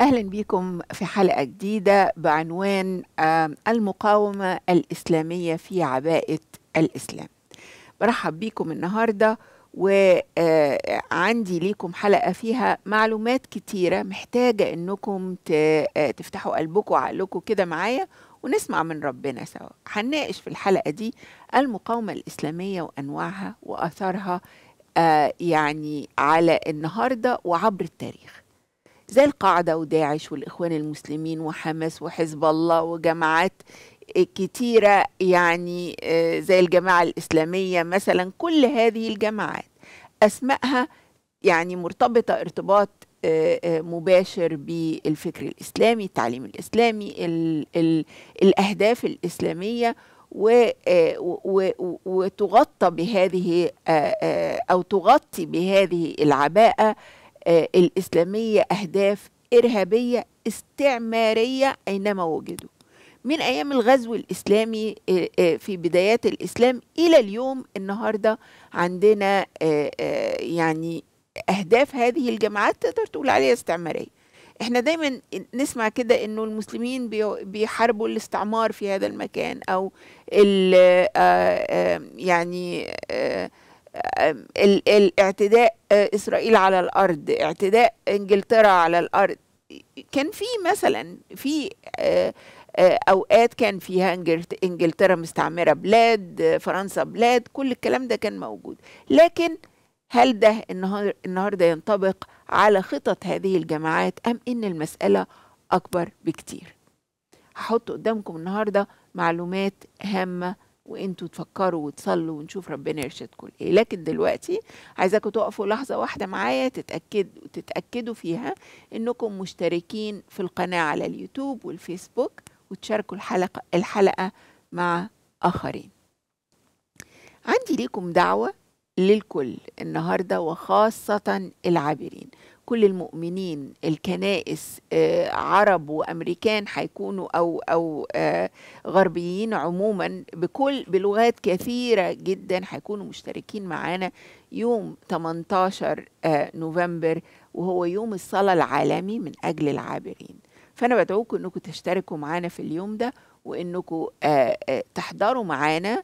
أهلا بكم في حلقة جديدة بعنوان المقاومة الإسلامية في عباءة الإسلام برحب بكم النهاردة وعندي آه، ليكم حلقة فيها معلومات كتيرة محتاجة أنكم آه، تفتحوا قلبكم وعقلكم كده معايا ونسمع من ربنا سوا هنناقش في الحلقة دي المقاومة الإسلامية وأنواعها وأثرها آه، يعني على النهاردة وعبر التاريخ زي القاعده وداعش والاخوان المسلمين وحماس وحزب الله وجماعات كتيره يعني آه، زي الجماعه الاسلاميه مثلا كل هذه الجماعات اسمائها يعني مرتبطه ارتباط آه، آه، مباشر بالفكر الاسلامي التعليم الاسلامي الـ الـ الاهداف الاسلاميه وتغطى بهذه او تغطي بهذه العباءه آه، الإسلامية أهداف إرهابية استعمارية أينما وجدوا من أيام الغزو الإسلامي آه، آه، في بدايات الإسلام إلى اليوم النهاردة عندنا يعني أهداف هذه الجماعات تقدر تقول عليها استعمارية احنا دايما نسمع كده انه المسلمين بيحاربوا الاستعمار في هذا المكان او ال يعني آآ الاعتداء اسرائيل على الارض اعتداء انجلترا على الارض كان في مثلا في آه، اوقات كان فيها انجلترا مستعمره بلاد فرنسا بلاد كل الكلام ده كان موجود لكن هل ده النهارده ينطبق على خطط هذه الجماعات ام ان المساله اكبر بكتير هحط قدامكم النهارده معلومات هامه وانتوا تفكروا وتصلوا ونشوف ربنا يرشدكم ايه لكن دلوقتي عايزاكم تقفوا لحظه واحده معايا تتاكدوا تتاكدوا فيها انكم مشتركين في القناه على اليوتيوب والفيسبوك وتشاركوا الحلقه الحلقه مع اخرين عندي ليكم دعوه للكل النهارده وخاصه العابرين كل المؤمنين الكنائس آه، عرب وامريكان هيكونوا او او آه، غربيين عموما بكل بلغات كثيره جدا هيكونوا مشتركين معانا يوم 18 آه، نوفمبر وهو يوم الصلاه العالمي من اجل العابرين فانا بدعوكم انكم تشتركوا معانا في اليوم ده وانكم تحضروا معانا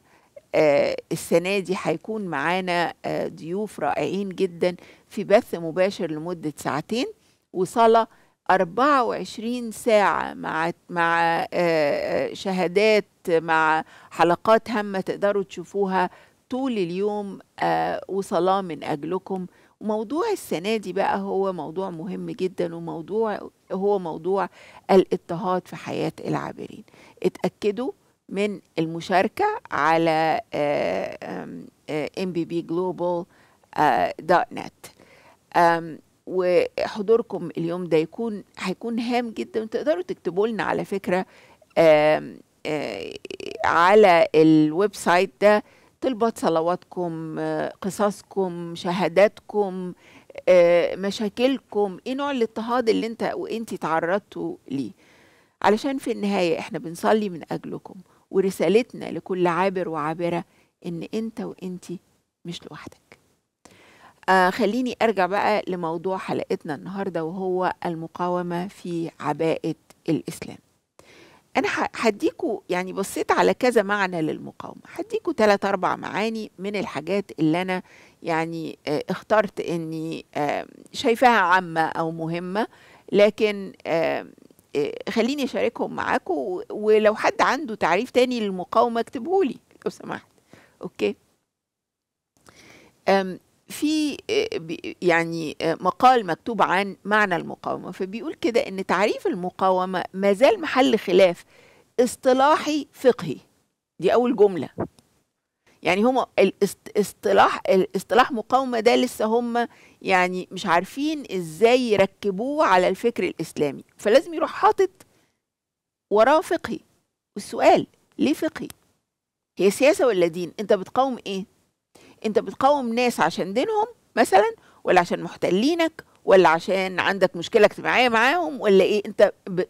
آه، السنة دي هيكون معانا آه، ضيوف رائعين جدا في بث مباشر لمدة ساعتين وصلاة 24 ساعة مع مع آه، شهادات مع حلقات هامة تقدروا تشوفوها طول اليوم وصلاة من أجلكم وموضوع السنة دي بقى هو موضوع مهم جدا وموضوع هو موضوع الاضطهاد في حياة العابرين اتأكدوا من المشاركة على آه، آه، mbbglobal.net آه، وحضوركم اليوم ده يكون هيكون هام جدا تقدروا تكتبوا لنا على فكرة على الويب سايت ده طلبات صلواتكم قصصكم شهاداتكم مشاكلكم ايه نوع الاضطهاد اللي انت وانت تعرضتوا ليه علشان في النهاية احنا بنصلي من أجلكم ورسالتنا لكل عابر وعابرة إن أنت وأنت مش لوحدك آه خليني أرجع بقى لموضوع حلقتنا النهاردة وهو المقاومة في عباءة الإسلام أنا هديكوا يعني بصيت على كذا معنى للمقاومة هديكوا ثلاث أربع معاني من الحاجات اللي أنا يعني آه اخترت إني آه شايفاها عامة أو مهمة لكن آه خليني اشاركهم معاكم ولو حد عنده تعريف تاني للمقاومه اكتبهولي لو سمحت اوكي في آه، يعني آه، مقال مكتوب عن معنى المقاومه فبيقول كده ان تعريف المقاومه ما زال محل خلاف اصطلاحي فقهي دي اول جمله يعني هم الاصطلاح الاصطلاح مقاومه ده لسه هم يعني مش عارفين ازاي يركبوه على الفكر الاسلامي فلازم يروح حاطط وراه فقهي والسؤال ليه فقهي هي سياسه ولا دين انت بتقاوم ايه انت بتقاوم ناس عشان دينهم مثلا ولا عشان محتلينك ولا عشان عندك مشكله اجتماعيه معاهم ولا ايه انت ب...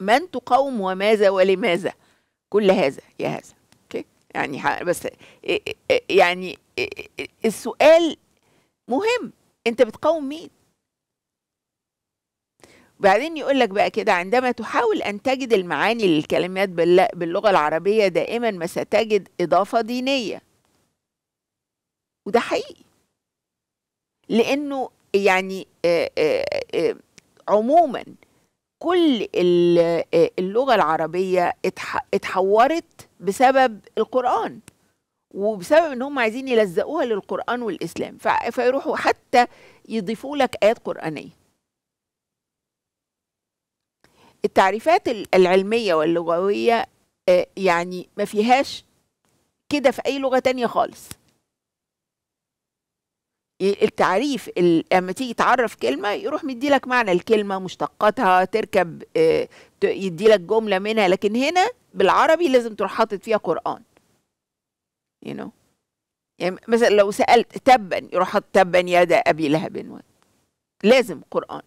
من تقاوم وماذا ولماذا كل هذا يا هذا يعني بس يعني السؤال مهم انت بتقاوم مين وبعدين يقول لك بقى كده عندما تحاول ان تجد المعاني للكلمات باللغه العربيه دائما ما ستجد اضافه دينيه وده حقيقي لانه يعني عموما كل آه، اللغه العربيه اتحورت بسبب القران وبسبب ان هم عايزين يلزقوها للقران والاسلام فيروحوا حتى يضيفوا لك ايات قرانيه التعريفات العلميه واللغويه آه، يعني ما فيهاش كده في اي لغه تانية خالص إيه، التعريف لما تيجي تعرف كلمه يروح مدي لك معنى الكلمه مشتقاتها تركب آه، يدي لك جمله منها لكن هنا بالعربي لازم تروح حاطط فيها قران you know. يعني مثلا لو سالت تبا يروح حاطط تبا يد ابي لهب لازم قران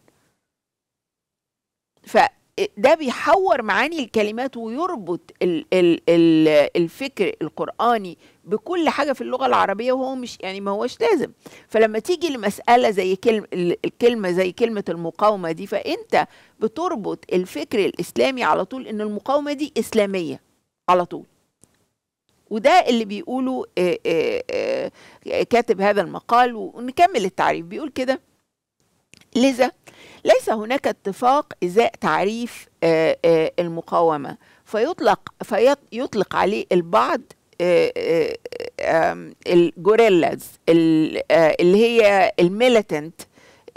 فده بيحور معاني الكلمات ويربط الـ الـ الفكر القراني بكل حاجه في اللغه العربيه وهو مش يعني ما هوش لازم فلما تيجي لمساله زي كلمه الكلمه زي كلمه المقاومه دي فانت بتربط الفكر الاسلامي على طول ان المقاومه دي اسلاميه على طول وده اللي بيقوله آه، آه، آه، كاتب هذا المقال ونكمل التعريف بيقول كده لذا ليس هناك اتفاق ازاء تعريف المقاومه فيطلق فيطلق عليه البعض آه، آه، آه، الجوريلاز اللي هي الميليتنت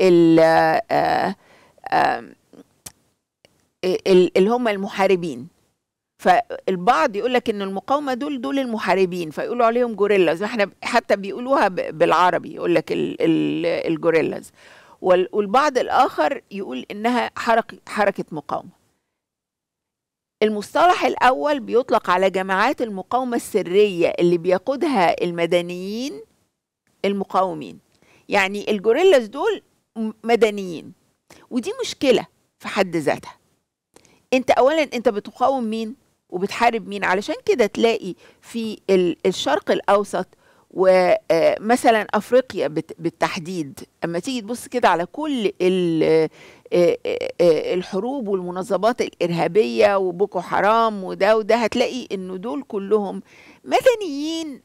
اللي هم المحاربين فالبعض يقول لك ان المقاومه دول دول المحاربين فيقولوا عليهم جوريلاز احنا حتى بيقولوها بالعربي يقول لك الجوريلاز والبعض الاخر يقول انها حركه حركه مقاومه المصطلح الأول بيطلق على جماعات المقاومة السرية اللي بيقودها المدنيين المقاومين يعني الجوريلاز دول مدنيين ودي مشكلة في حد ذاتها انت أولا انت بتقاوم مين وبتحارب مين علشان كده تلاقي في الشرق الأوسط ومثلا آه، افريقيا بالتحديد اما تيجي تبص كده على كل آه، آه، الحروب والمنظمات الارهابيه وبوكو حرام وده وده هتلاقي ان دول كلهم مدنيين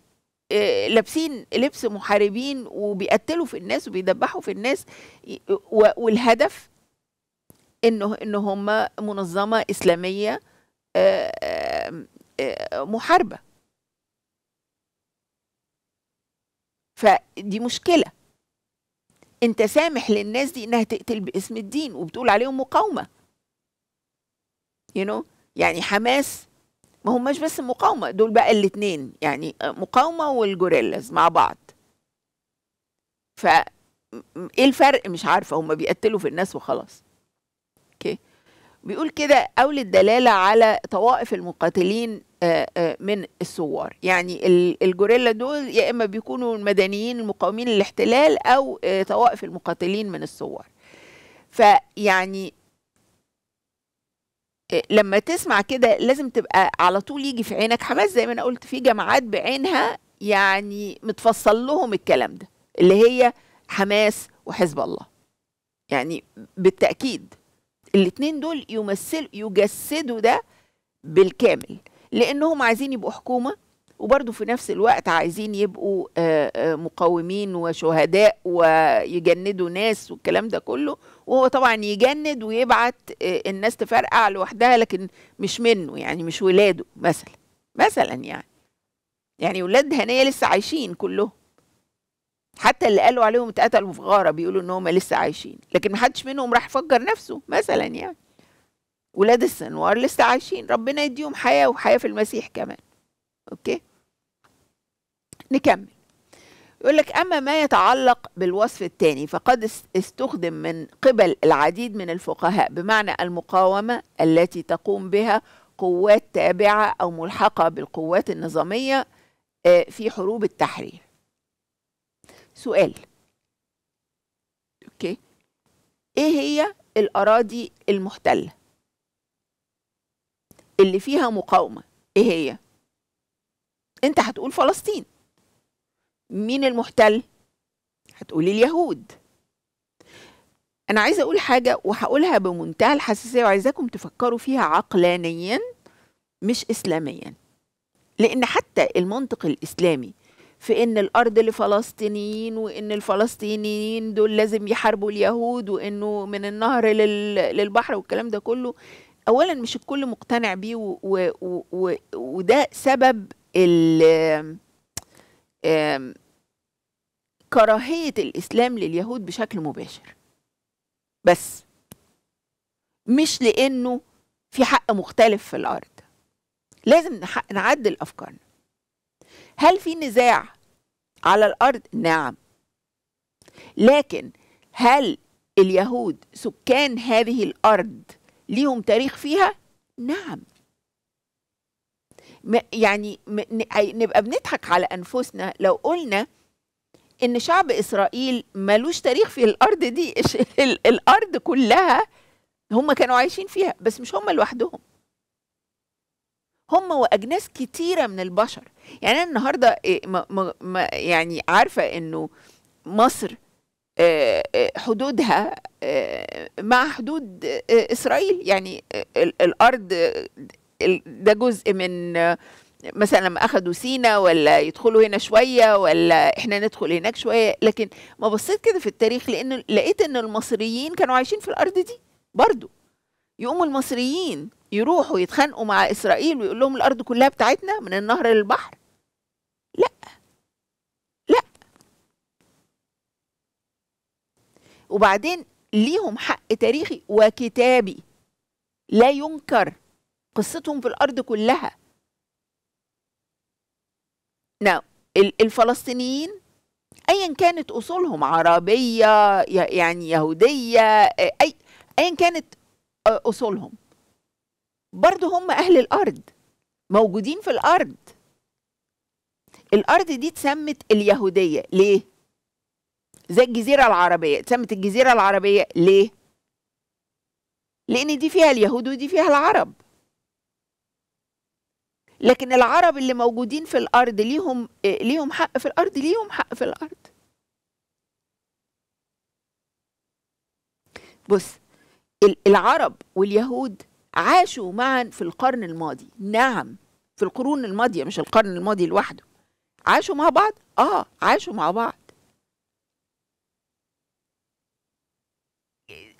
لابسين لبس محاربين وبيقتلوا في الناس وبيدبحوا في الناس والهدف انه ان هم منظمه اسلاميه محاربه فدي مشكلة انت سامح للناس دي انها تقتل باسم الدين وبتقول عليهم مقاومة you know? يعني حماس ما هماش بس مقاومة دول بقى الاتنين يعني مقاومة والجوريلاز مع بعض ف ايه الفرق مش عارفة هما بيقتلوا في الناس وخلاص اوكي okay. بيقول كده أول الدلالة على طوائف المقاتلين آه، آه، من الثوار يعني الجوريلا دول يا إما بيكونوا المدنيين المقاومين للاحتلال أو آه، طوائف المقاتلين من الثوار فيعني لما تسمع كده لازم تبقى على طول يجي في عينك حماس زي ما انا قلت في جماعات بعينها يعني متفصل لهم الكلام ده اللي هي حماس وحزب الله يعني بالتاكيد الاثنين دول يمثل يجسدوا ده بالكامل لانهم عايزين يبقوا حكومه وبرضه في نفس الوقت عايزين يبقوا آه، آه، مقاومين وشهداء ويجندوا ناس والكلام ده كله وهو طبعا يجند ويبعت آه، الناس تفرقع لوحدها لكن مش منه يعني مش ولاده مثلا مثلا يعني يعني ولاد هنيه لسه عايشين كلهم حتى اللي قالوا عليهم اتقتلوا في غاره بيقولوا ان هم لسه عايشين لكن محدش منهم راح يفجر نفسه مثلا يعني ولاد السنوار لسه عايشين ربنا يديهم حياه وحياه في المسيح كمان اوكي نكمل يقول لك اما ما يتعلق بالوصف الثاني فقد استخدم من قبل العديد من الفقهاء بمعنى المقاومه التي تقوم بها قوات تابعه او ملحقه بالقوات النظاميه آه، في حروب التحرير سؤال اوكي ايه هي الاراضي المحتله اللي فيها مقاومه ايه هي انت هتقول فلسطين مين المحتل هتقولي اليهود انا عايزه اقول حاجه وهقولها بمنتهى الحساسيه وعايزاكم تفكروا فيها عقلانيا مش اسلاميا لان حتى المنطق الاسلامي في ان الارض لفلسطينيين وان الفلسطينيين دول لازم يحاربوا اليهود وانه من النهر للبحر والكلام ده كله اولا مش الكل مقتنع بيه و و وده سبب ال كراهية الإسلام لليهود بشكل مباشر بس مش لأنه في حق مختلف في الأرض لازم نعدل أفكارنا هل في نزاع على الارض نعم لكن هل اليهود سكان هذه الارض ليهم تاريخ فيها نعم يعني نبقى بنضحك على انفسنا لو قلنا ان شعب اسرائيل ملوش تاريخ في الارض دي الارض كلها هم كانوا عايشين فيها بس مش هم لوحدهم هم واجناس كتيره من البشر يعني انا النهارده إيه، يعني عارفه انه مصر آه، آه، حدودها آه، مع حدود اسرائيل يعني الارض ده جزء من مثلا لما اخذوا سينا ولا يدخلوا هنا شويه ولا احنا ندخل هناك شويه لكن ما بصيت كده في التاريخ لان لقيت ان المصريين كانوا عايشين في الارض دي برضو يقوموا المصريين يروحوا يتخانقوا مع إسرائيل ويقول لهم الأرض كلها بتاعتنا من النهر للبحر لا لا وبعدين ليهم حق تاريخي وكتابي لا ينكر قصتهم في الأرض كلها نعم الفلسطينيين ايا كانت اصولهم عربيه يعني يهوديه اي ايا كانت اصولهم برضه هم أهل الأرض موجودين في الأرض الأرض دي اتسمت اليهودية ليه؟ زي الجزيرة العربية اتسمت الجزيرة العربية ليه؟ لأن دي فيها اليهود ودي فيها العرب لكن العرب اللي موجودين في الارض ليهم ليهم حق في الارض ليهم حق في الارض بص العرب واليهود عاشوا معا في القرن الماضي نعم في القرون الماضية مش القرن الماضي لوحده عاشوا مع بعض اه عاشوا مع بعض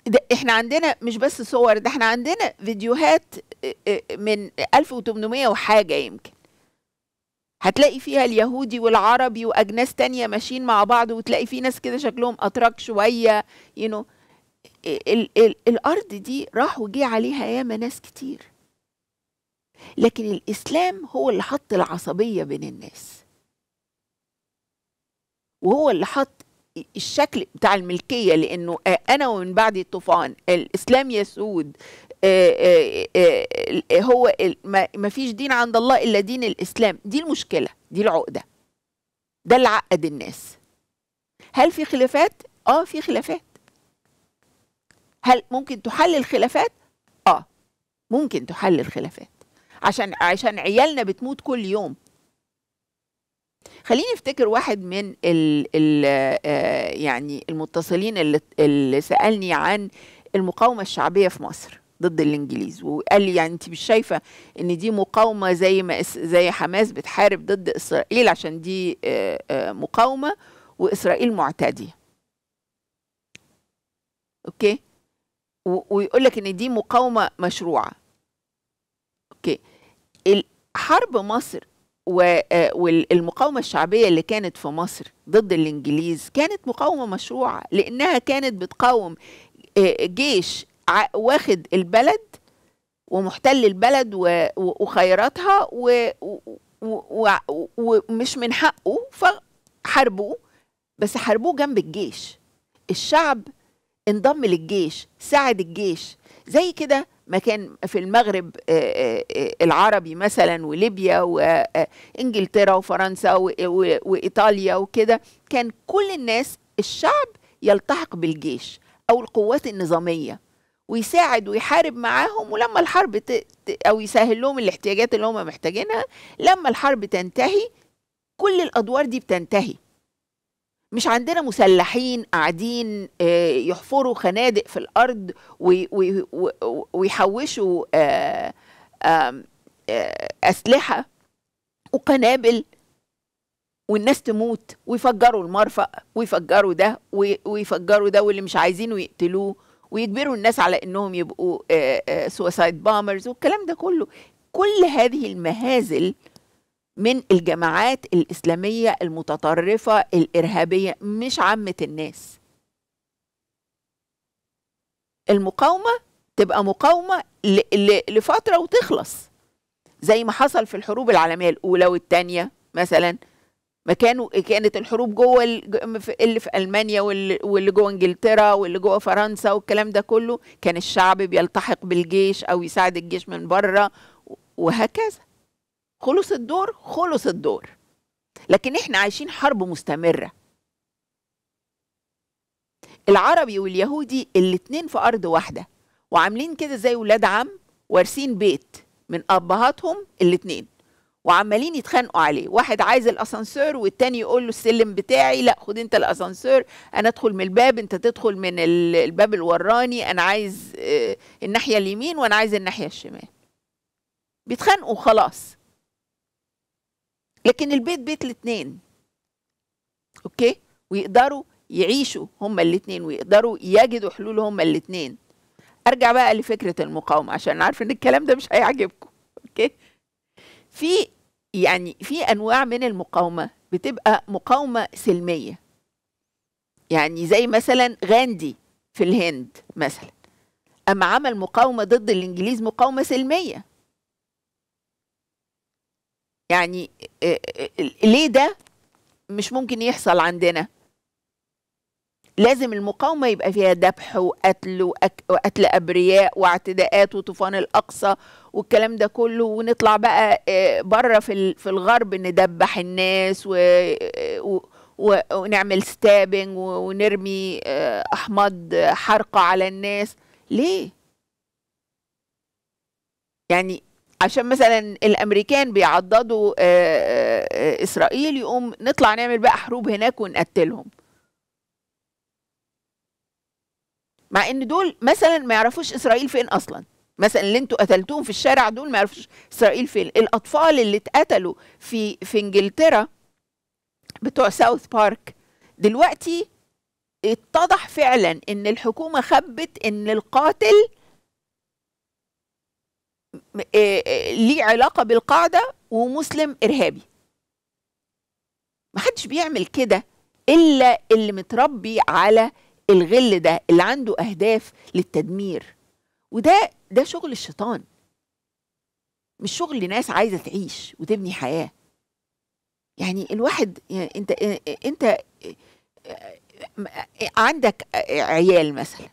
ده احنا عندنا مش بس صور ده احنا عندنا فيديوهات آه، آه، من 1800 وحاجة يمكن هتلاقي فيها اليهودي والعربي واجناس تانية ماشيين مع بعض وتلاقي في ناس كده شكلهم اتراك شوية يو you know ال ال الارض دي راح وجي عليها ياما ناس كتير لكن الاسلام هو اللي حط العصبيه بين الناس وهو اللي حط الشكل بتاع الملكيه لانه انا ومن بعد الطوفان الاسلام يسود هو ما فيش دين عند الله الا دين الاسلام دي المشكله دي العقده ده اللي عقد الناس هل في خلافات اه في خلافات هل ممكن تحل الخلافات اه ممكن تحل الخلافات عشان عشان عيالنا بتموت كل يوم خليني افتكر واحد من ال ال آه، يعني المتصلين اللي, اللي سالني عن المقاومه الشعبيه في مصر ضد الانجليز وقال لي يعني انت مش شايفه ان دي مقاومه زي ما زي حماس بتحارب ضد اسرائيل عشان دي آه، آه، مقاومه واسرائيل معتديه اوكي ويقول لك ان دي مقاومه مشروعه اوكي حرب مصر والمقاومه آه، الشعبيه اللي كانت في مصر ضد الانجليز كانت مقاومه مشروعه لانها كانت بتقاوم آه، جيش واخد البلد ومحتل البلد وخيراتها ومش من حقه فحاربوه بس حاربوه جنب الجيش الشعب انضم للجيش ساعد الجيش زي كده ما كان في المغرب آه، آه، آه، العربي مثلا وليبيا وانجلترا وفرنسا وايطاليا وكده كان كل الناس الشعب يلتحق بالجيش او القوات النظاميه ويساعد ويحارب معاهم ولما الحرب ت... او يسهل لهم الاحتياجات اللي هم محتاجينها لما الحرب تنتهي كل الادوار دي بتنتهي مش عندنا مسلحين قاعدين آه، يحفروا خنادق في الارض ويحوشوا آه، آه، اسلحه وقنابل والناس تموت ويفجروا المرفأ ويفجروا ده ويفجروا ده واللي مش عايزينه يقتلوه ويجبروا الناس على انهم يبقوا سوسايد بامرز والكلام ده كله كل هذه المهازل من الجماعات الإسلامية المتطرفة الإرهابية مش عامة الناس المقاومة تبقى مقاومة لفترة وتخلص زي ما حصل في الحروب العالمية الأولى والثانية مثلا ما كانوا كانت الحروب جوه اللي في المانيا واللي جوه انجلترا واللي جوه فرنسا والكلام ده كله كان الشعب بيلتحق بالجيش او يساعد الجيش من بره وهكذا خلص الدور خلص الدور لكن احنا عايشين حرب مستمرة العربي واليهودي الاتنين في أرض واحدة وعاملين كده زي ولاد عم وارسين بيت من أبهاتهم الاتنين وعمالين يتخانقوا عليه واحد عايز الاسانسور والتاني يقول له السلم بتاعي لا خد انت الاسانسور انا ادخل من الباب انت تدخل من الباب الوراني انا عايز آه، الناحيه اليمين وانا عايز الناحيه الشمال بيتخانقوا خلاص لكن البيت بيت الاثنين اوكي ويقدروا يعيشوا هما الاثنين ويقدروا يجدوا حلول هما الاثنين ارجع بقى لفكره المقاومه عشان عارفه ان الكلام ده مش هيعجبكم اوكي في يعني في انواع من المقاومه بتبقى مقاومه سلميه يعني زي مثلا غاندي في الهند مثلا اما عمل مقاومه ضد الانجليز مقاومه سلميه يعني آه، آه، ليه ده مش ممكن يحصل عندنا لازم المقاومة يبقى فيها ذبح وقتل وقتل أبرياء واعتداءات وطوفان الأقصى والكلام ده كله ونطلع بقى آه، بره في الغرب ندبح الناس و ونعمل ستابنج ونرمي أحماض حرقة على الناس ليه؟ يعني عشان مثلا الامريكان بيعضدوا آه، آه، آه، اسرائيل يقوم نطلع نعمل بقى حروب هناك ونقتلهم مع ان دول مثلا ما يعرفوش اسرائيل فين اصلا مثلا اللي انتوا قتلتوهم في الشارع دول ما يعرفوش اسرائيل فين الاطفال اللي اتقتلوا في في انجلترا بتوع ساوث بارك دلوقتي اتضح فعلا ان الحكومه خبت ان القاتل آه، آه، ليه علاقه بالقاعده ومسلم ارهابي محدش بيعمل كده الا اللي متربي على الغل ده اللي عنده اهداف للتدمير وده ده شغل الشيطان مش شغل ناس عايزه تعيش وتبني حياه يعني الواحد يعني انت انت عندك عيال مثلا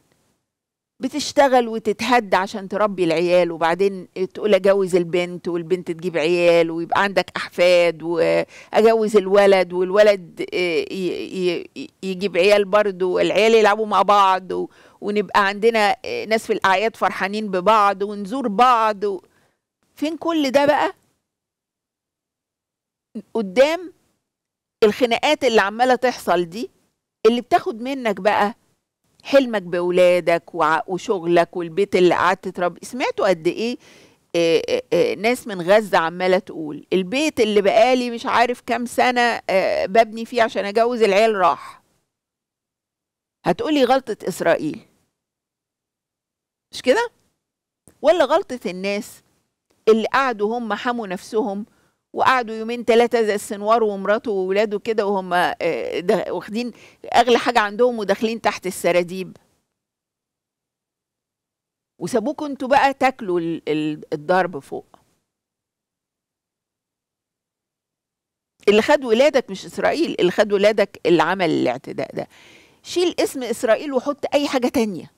بتشتغل وتتهد عشان تربي العيال وبعدين تقول اجوز البنت والبنت تجيب عيال ويبقى عندك احفاد واجوز الولد والولد آه، يجيب عيال برضه والعيال يلعبوا مع بعض ونبقى عندنا آه، ناس في الاعياد فرحانين ببعض ونزور بعض فين كل ده بقى قدام الخناقات اللي عماله تحصل دي اللي بتاخد منك بقى حلمك باولادك وشغلك والبيت اللي قعدت تربي سمعتوا قد ايه ناس من غزة عمالة تقول البيت اللي بقالي مش عارف كام سنة ببني فيه عشان أجوز العيال راح هتقولي غلطة إسرائيل مش كده ولا غلطة الناس اللي قعدوا هم حموا نفسهم وقعدوا يومين ثلاثه زي السنوار ومراته وولاده كده وهم آه، واخدين اغلى حاجه عندهم وداخلين تحت السراديب وسابوكوا انتوا بقى تاكلوا الضرب فوق اللي خد ولادك مش اسرائيل اللي خد ولادك اللي عمل الاعتداء ده شيل اسم اسرائيل وحط اي حاجه تانية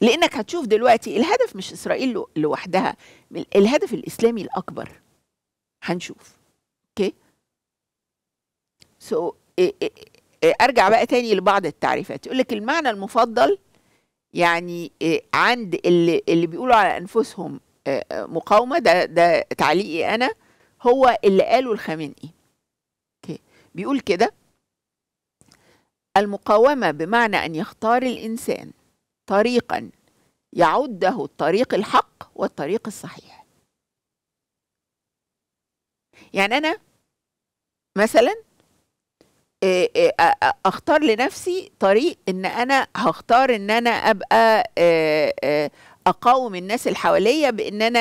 لانك هتشوف دلوقتي الهدف مش اسرائيل لوحدها الهدف الاسلامي الاكبر هنشوف اوكي سو ارجع بقى تاني لبعض التعريفات يقول لك المعنى المفضل يعني عند اللي, اللي بيقولوا على انفسهم مقاومه ده ده تعليقي انا هو اللي قاله الخامنئي اوكي بيقول كده المقاومه بمعنى ان يختار الانسان طريقا يعده الطريق الحق والطريق الصحيح يعني انا مثلا اختار لنفسي طريق ان انا هختار ان انا ابقى اقاوم الناس اللي حواليا بان انا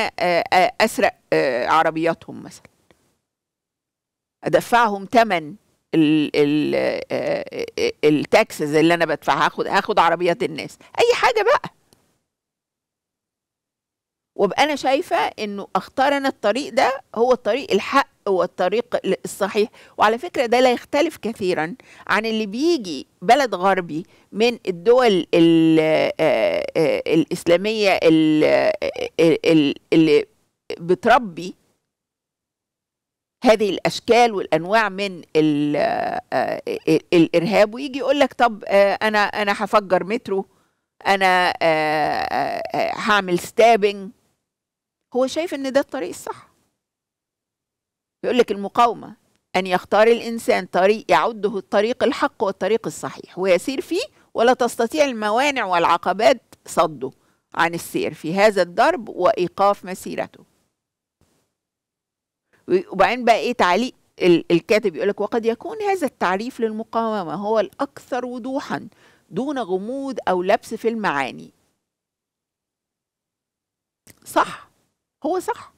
اسرق عربياتهم مثلا ادفعهم ثمن التاكسز آه، اللي انا بدفعها هاخد هاخد عربيات الناس اي حاجه بقى وابقى انا شايفه انه اختار انا الطريق ده هو الطريق الحق والطريق الصحيح وعلى فكره ده لا يختلف كثيرا عن اللي بيجي بلد غربي من الدول ال آه، آه، الاسلاميه اللي بتربي هذه الاشكال والانواع من آه، آه، الارهاب ويجي يقول لك طب آه، انا انا هفجر مترو انا هعمل ستابنج هو شايف ان ده الطريق الصح يقول لك المقاومه ان يختار الانسان طريق يعده الطريق الحق والطريق الصحيح ويسير فيه ولا تستطيع الموانع والعقبات صده عن السير في هذا الدرب وايقاف مسيرته وبعدين بقى ايه تعليق الكاتب يقول لك وقد يكون هذا التعريف للمقاومه هو الاكثر وضوحا دون غموض او لبس في المعاني صح هو صح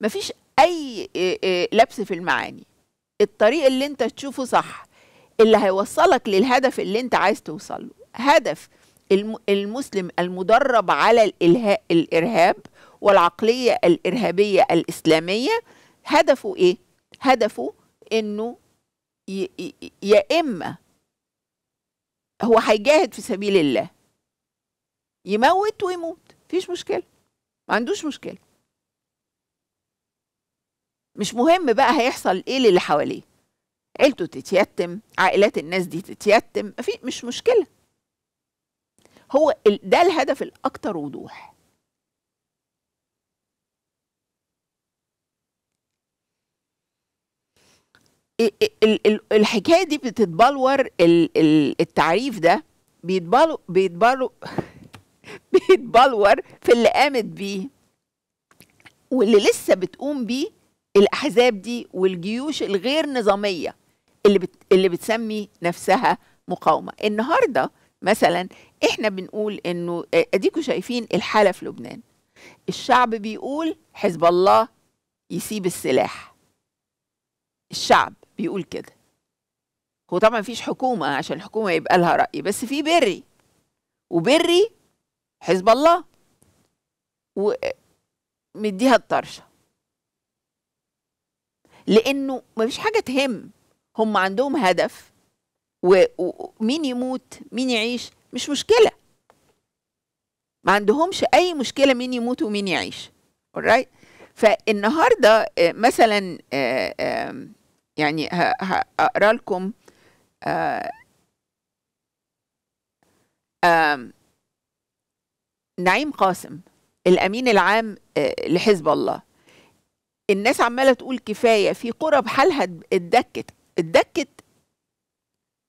مفيش اي لبس في المعاني الطريق اللي انت تشوفه صح اللي هيوصلك للهدف اللي انت عايز توصل له هدف المسلم المدرب على الإرهاب والعقلية الإرهابية الإسلامية هدفه ايه هدفه انه يا اما هو هيجاهد في سبيل الله يموت ويموت فيش مشكله ما عندوش مشكله مش مهم بقى هيحصل ايه للي حواليه عيلته تتيتم عائلات الناس دي تتيتم مفيش مش مشكله هو ده الهدف الاكثر وضوح الحكايه دي بتتبلور التعريف ده بيتبلو بيتبلو بيتبلور في اللي قامت بيه واللي لسه بتقوم بيه الاحزاب دي والجيوش الغير نظاميه اللي بت اللي بتسمي نفسها مقاومه النهارده مثلا احنا بنقول انه اديكم شايفين الحاله في لبنان الشعب بيقول حزب الله يسيب السلاح الشعب بيقول كده هو طبعا مفيش حكومة عشان الحكومة يبقى لها رأي بس في بري وبري حزب الله ومديها الطرشة لأنه مفيش حاجة تهم هم عندهم هدف ومين يموت مين يعيش مش مشكلة ما عندهمش أي مشكلة مين يموت ومين يعيش alright فالنهاردة آه، مثلا آه، يعني هقرا لكم آه، نعيم قاسم الامين العام آه، لحزب الله الناس عماله تقول كفايه في قرى بحالها اتدكت اتدكت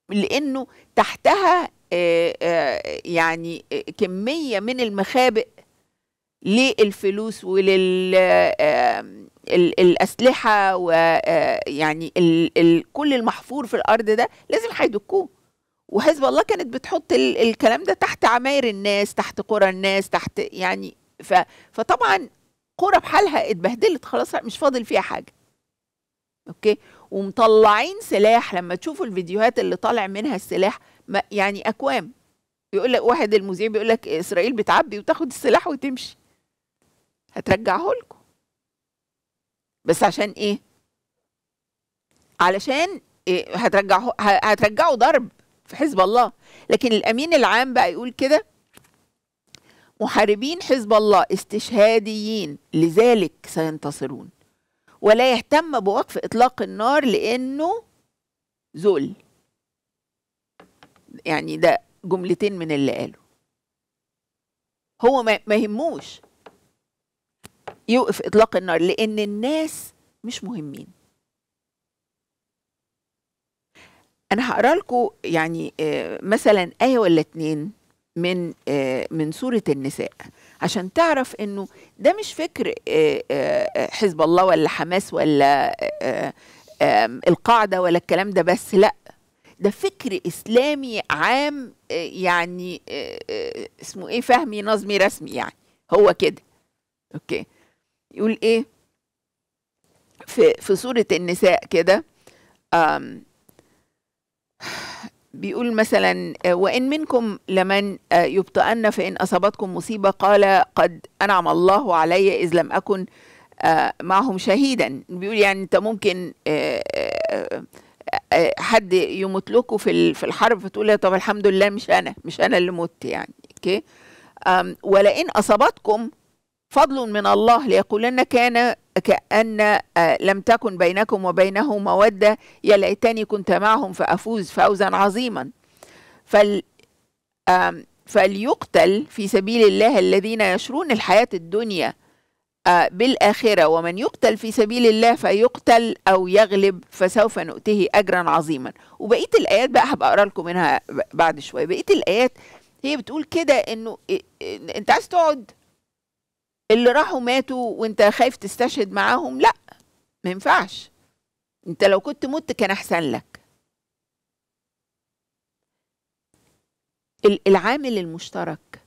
لانه تحتها آه، يعني كميه من المخابئ للفلوس ولل الاسلحه ويعني آه، كل المحفور في الارض ده لازم هيدكوه وحزب الله كانت بتحط الكلام ده تحت عماير الناس تحت قرى الناس تحت يعني ف فطبعا قرى بحالها اتبهدلت خلاص مش فاضل فيها حاجه اوكي ومطلعين سلاح لما تشوفوا الفيديوهات اللي طالع منها السلاح ما يعني اكوام يقول لك واحد المذيع بيقول لك اسرائيل بتعبي وتاخد السلاح وتمشي هترجعه لكم بس عشان ايه علشان إيه هترجعه هترجعه ضرب في حزب الله لكن الامين العام بقى يقول كده محاربين حزب الله استشهاديين لذلك سينتصرون ولا يهتم بوقف اطلاق النار لانه ذل يعني ده جملتين من اللي قاله هو ما يهموش يوقف اطلاق النار لان الناس مش مهمين انا هقرا لكم يعني آه، مثلا ايه ولا اتنين من آه، من سوره النساء عشان تعرف انه ده مش فكر آه، حزب الله ولا حماس ولا القاعده ولا الكلام ده بس لا ده فكر اسلامي عام يعني اسمه ايه فهمي نظمي رسمي يعني هو كده اوكي يقول ايه في في سوره النساء كده بيقول مثلا آه، وإن منكم لمن آه، يبطئن فإن أصابتكم مصيبة قال قد أنعم الله علي إذ لم أكن آه، معهم شهيدا بيقول يعني أنت ممكن حد يموت لكم في في الحرب فتقول طب الحمد لله مش أنا مش أنا اللي مت يعني أوكي ولئن أصابتكم فضل من الله ليقولن كان كأن آه، لم تكن بينكم وبينه مودة يا ليتني كنت معهم فأفوز فوزا عظيما فال فليقتل في سبيل الله الذين يشرون الحياة الدنيا آه، بالآخرة ومن يقتل في سبيل الله فيقتل أو يغلب فسوف نؤته أجرا عظيما وبقية الآيات بقى هبقى أقرأ لكم منها بعد شوية بقية الآيات هي بتقول كده إنه أنت عايز تقعد اللي راحوا ماتوا وانت خايف تستشهد معاهم لا ما ينفعش انت لو كنت مت كان احسن لك العامل المشترك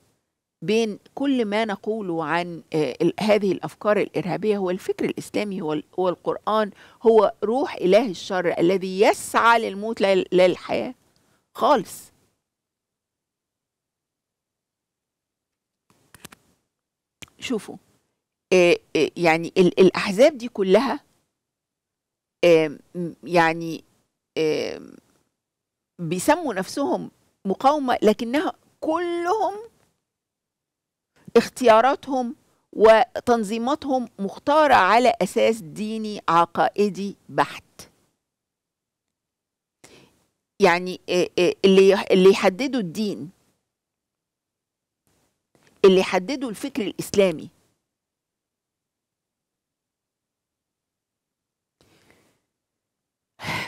بين كل ما نقوله عن آه، هذه الافكار الارهابيه هو الفكر الاسلامي هو القران هو روح اله الشر الذي يسعى للموت لا للحياه خالص شوفوا آه، آه، يعني الأحزاب دي كلها يعني بيسموا نفسهم مقاومة لكنها كلهم اختياراتهم وتنظيماتهم مختارة على أساس ديني عقائدي بحت يعني آه، اللي اللي يحددوا الدين اللي حددوا الفكر الاسلامي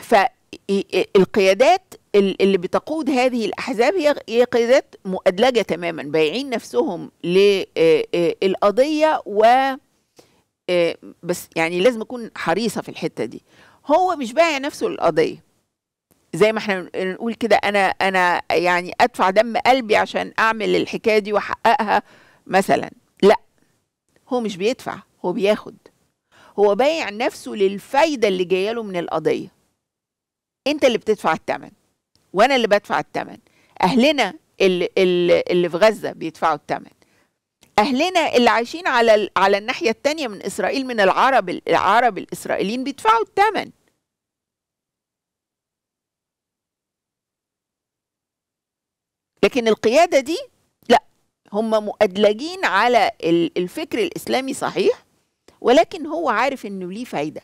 فالقيادات اللي بتقود هذه الاحزاب هي قيادات مؤدلجه تماما بايعين نفسهم للقضيه و بس يعني لازم اكون حريصه في الحته دي هو مش بايع نفسه للقضيه زي ما احنا نقول كده انا انا يعني ادفع دم قلبي عشان اعمل الحكايه دي واحققها مثلا لا هو مش بيدفع هو بياخد هو بايع نفسه للفايده اللي جايه له من القضيه انت اللي بتدفع الثمن وانا اللي بدفع الثمن اهلنا اللي, اللي في غزه بيدفعوا الثمن اهلنا اللي عايشين على على الناحيه الثانيه من اسرائيل من العرب العرب الاسرائيليين بيدفعوا الثمن لكن القيادة دي لا هم مؤدلجين على الفكر الإسلامي صحيح ولكن هو عارف إنه ليه فايدة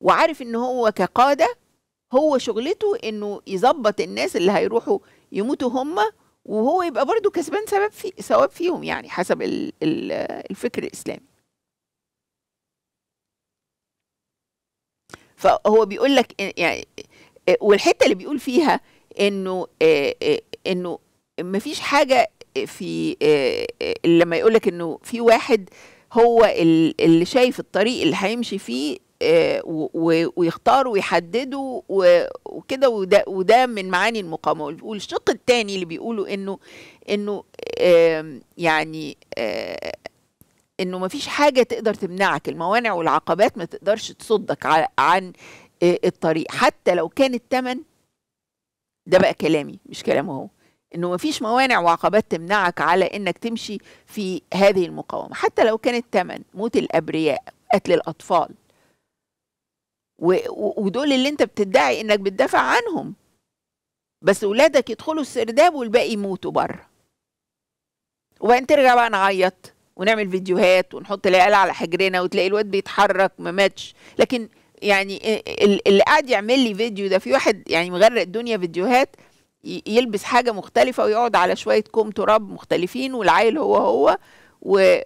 وعارف إن هو كقادة هو شغلته إنه يظبط الناس اللي هيروحوا يموتوا هم وهو يبقى برضو كسبان سبب في ثواب فيهم يعني حسب الفكر الإسلامي فهو بيقول لك يعني والحته اللي بيقول فيها انه انه مفيش حاجه في آه، آه، لما يقول لك انه في واحد هو اللي شايف الطريق اللي هيمشي فيه آه، ويختار ويحدده وكده وده, وده من معاني المقاومه والشق الثاني اللي بيقولوا انه انه يعني انه ما فيش حاجه تقدر تمنعك الموانع والعقبات ما تقدرش تصدك عن الطريق حتى لو كان الثمن ده بقى كلامي مش كلامه هو انه مفيش موانع وعقبات تمنعك على انك تمشي في هذه المقاومه حتى لو كانت ثمن موت الابرياء قتل الاطفال ودول اللي انت بتدعي انك بتدافع عنهم بس ولادك يدخلوا السرداب والباقي يموتوا بره وبعدين ترجع بقى نعيط ونعمل فيديوهات ونحط العيال على حجرنا وتلاقي الواد بيتحرك ما ماتش لكن يعني اللي قاعد يعمل لي فيديو ده في واحد يعني مغرق الدنيا فيديوهات يلبس حاجه مختلفه ويقعد على شويه كوم تراب مختلفين والعيل هو هو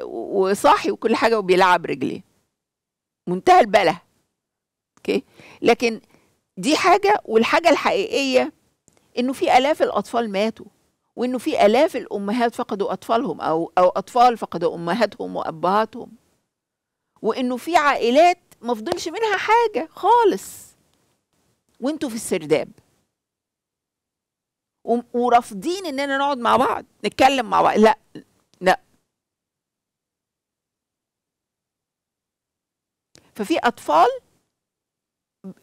وصاحي وكل حاجه وبيلعب رجليه منتهى البله اوكي لكن دي حاجه والحاجه الحقيقيه انه في الاف الاطفال ماتوا وانه في الاف الامهات فقدوا اطفالهم او او اطفال فقدوا امهاتهم وابهاتهم وانه في عائلات ما فضلش منها حاجه خالص وانتوا في السرداب ورافضين اننا نقعد مع بعض نتكلم مع بعض لا لا ففي اطفال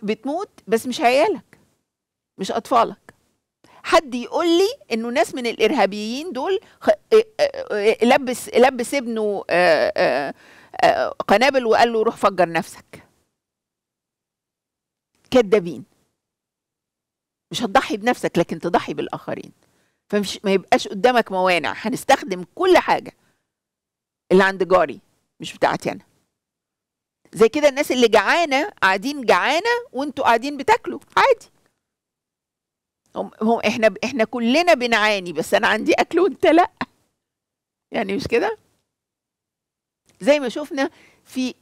بتموت بس مش عيالك مش اطفالك حد يقول لي انه ناس من الارهابيين دول لبس لبس ابنه آه، آه، آه، قنابل وقال له روح فجر نفسك كدابين مش هتضحي بنفسك لكن تضحي بالاخرين فمش ما يبقاش قدامك موانع هنستخدم كل حاجه اللي عند جاري مش بتاعتي انا زي كده الناس اللي جعانه قاعدين جعانه وانتوا قاعدين بتاكلوا عادي هم احنا احنا كلنا بنعاني بس انا عندي اكل وانت لا يعني مش كده زي ما شفنا في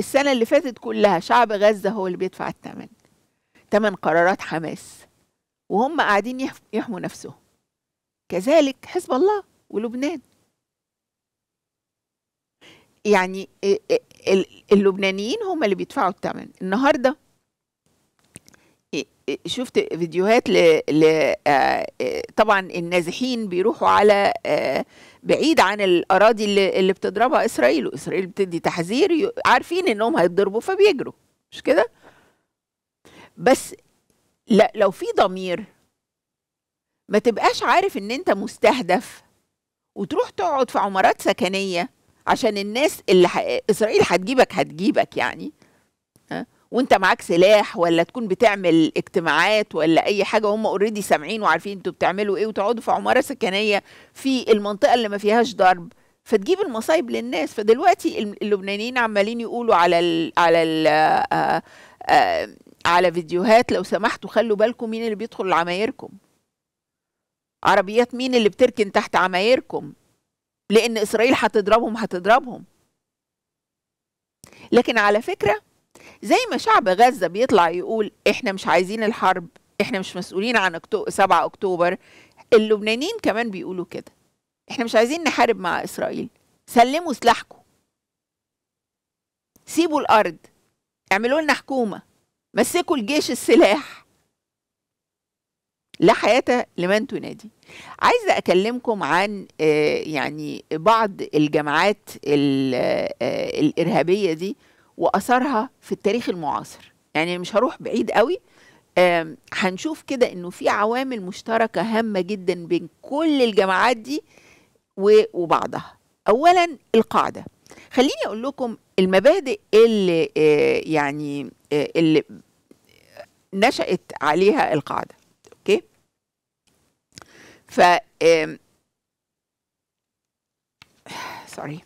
السنه اللي فاتت كلها شعب غزه هو اللي بيدفع الثمن ثمن قرارات حماس وهم قاعدين يحموا نفسهم كذلك حزب الله ولبنان يعني اللبنانيين هم اللي بيدفعوا الثمن النهارده شفت فيديوهات ل... طبعا النازحين بيروحوا على بعيد عن الاراضي اللي بتضربها اسرائيل واسرائيل بتدي تحذير عارفين انهم هيتضربوا فبيجروا مش كده بس لا لو في ضمير ما تبقاش عارف ان انت مستهدف وتروح تقعد في عمارات سكنيه عشان الناس اللي اسرائيل هتجيبك هتجيبك يعني ها وانت معاك سلاح ولا تكون بتعمل اجتماعات ولا اي حاجه هم اوريدي سامعين وعارفين انتوا بتعملوا ايه وتقعدوا في عماره سكنيه في المنطقه اللي ما فيهاش ضرب فتجيب المصايب للناس فدلوقتي اللبنانيين عمالين يقولوا على ال على ال آه، آه، على فيديوهات لو سمحتوا خلوا بالكم مين اللي بيدخل عمايركم عربيات مين اللي بتركن تحت عمايركم لان اسرائيل هتضربهم هتضربهم لكن على فكره زي ما شعب غزه بيطلع يقول احنا مش عايزين الحرب احنا مش مسؤولين عن أكتو... 7 اكتوبر اللبنانيين كمان بيقولوا كده احنا مش عايزين نحارب مع اسرائيل سلموا سلاحكم سيبوا الارض اعملوا لنا حكومه مسكوا الجيش السلاح لا حياة لمن تنادي عايزة أكلمكم عن آه، يعني بعض الجماعات آه، الإرهابية دي وأثرها في التاريخ المعاصر يعني مش هروح بعيد قوي هنشوف كده إنه في عوامل مشتركة هامة جدا بين كل الجماعات دي وبعضها أولا القاعدة خليني أقول لكم المبادئ اللي آه، يعني اللي نشأت عليها القاعدة أوكي ف سوري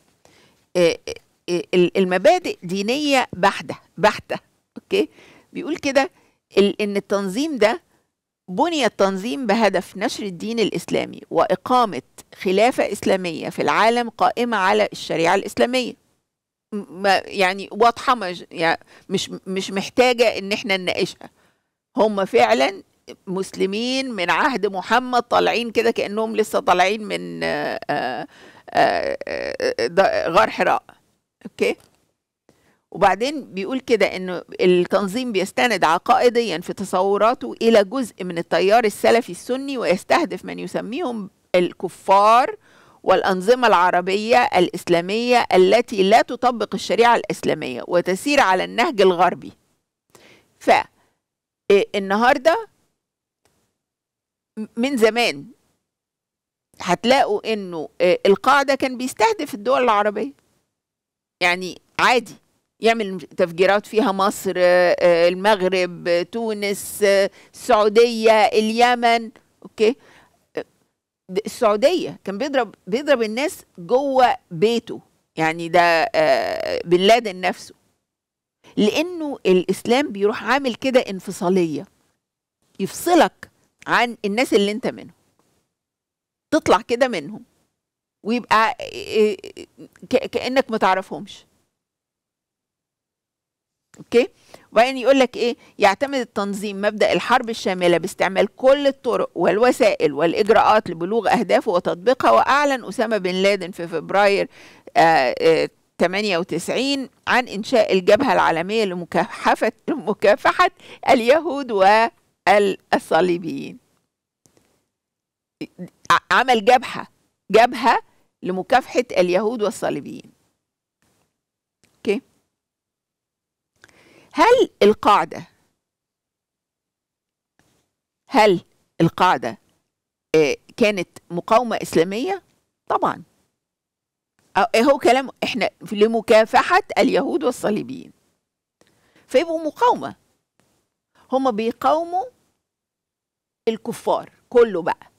آه، آه، آه، المبادئ دينية بحتة بحتة أوكي بيقول كده إن التنظيم ده بني التنظيم بهدف نشر الدين الإسلامي وإقامة خلافة إسلامية في العالم قائمة على الشريعة الإسلامية ما يعني واضحه مش يعني مش مش محتاجه ان احنا نناقشها هم فعلا مسلمين من عهد محمد طالعين كده كانهم لسه طالعين من آه، آه، آه، غار حراء اوكي وبعدين بيقول كده انه التنظيم بيستند عقائديا في تصوراته الى جزء من التيار السلفي السني ويستهدف من يسميهم الكفار والأنظمة العربية الإسلامية التي لا تطبق الشريعة الإسلامية وتسير على النهج الغربي فالنهاردة إيه، من زمان هتلاقوا انه إيه، القاعدة كان بيستهدف الدول العربية يعني عادي يعمل تفجيرات فيها مصر إيه، المغرب تونس السعودية اليمن اوكي السعوديه كان بيضرب بيضرب الناس جوه بيته يعني ده آه، بن لادن نفسه لانه الاسلام بيروح عامل كده انفصاليه يفصلك عن الناس اللي انت منهم تطلع كده منهم ويبقى آه، آه، كانك ما تعرفهمش اوكي وبعدين يقول لك ايه يعتمد التنظيم مبدا الحرب الشامله باستعمال كل الطرق والوسائل والاجراءات لبلوغ اهدافه وتطبيقها واعلن اسامه بن لادن في فبراير آآ آآ 98 عن انشاء الجبهه العالميه لمكافحه لمكافحه اليهود والصليبيين عمل جبهه جبهه لمكافحه اليهود والصليبيين هل القاعدة هل القاعدة آه، كانت مقاومة إسلامية؟ طبعا اهو كلام احنا لمكافحة اليهود والصليبيين فيبقوا مقاومة هم بيقاوموا الكفار كله بقى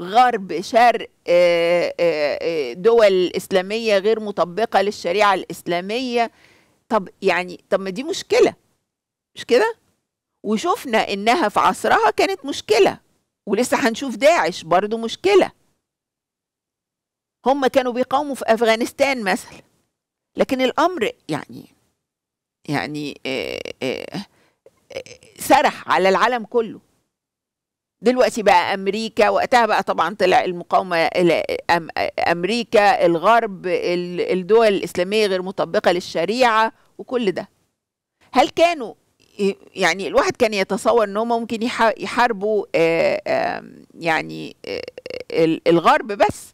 غرب شرق آه، آه، دول إسلامية غير مطبقة للشريعة الإسلامية طب يعني طب ما دي مشكله مش كده وشفنا انها في عصرها كانت مشكله ولسه هنشوف داعش برضو مشكله هم كانوا بيقاوموا في افغانستان مثلا لكن الامر يعني يعني آه، آه، آه، سرح على العالم كله دلوقتي بقى امريكا وقتها بقى طبعا طلع المقاومه امريكا الغرب الدول الاسلاميه غير مطبقه للشريعه وكل ده هل كانوا يعني الواحد كان يتصور هم ممكن يحاربوا يعني الغرب بس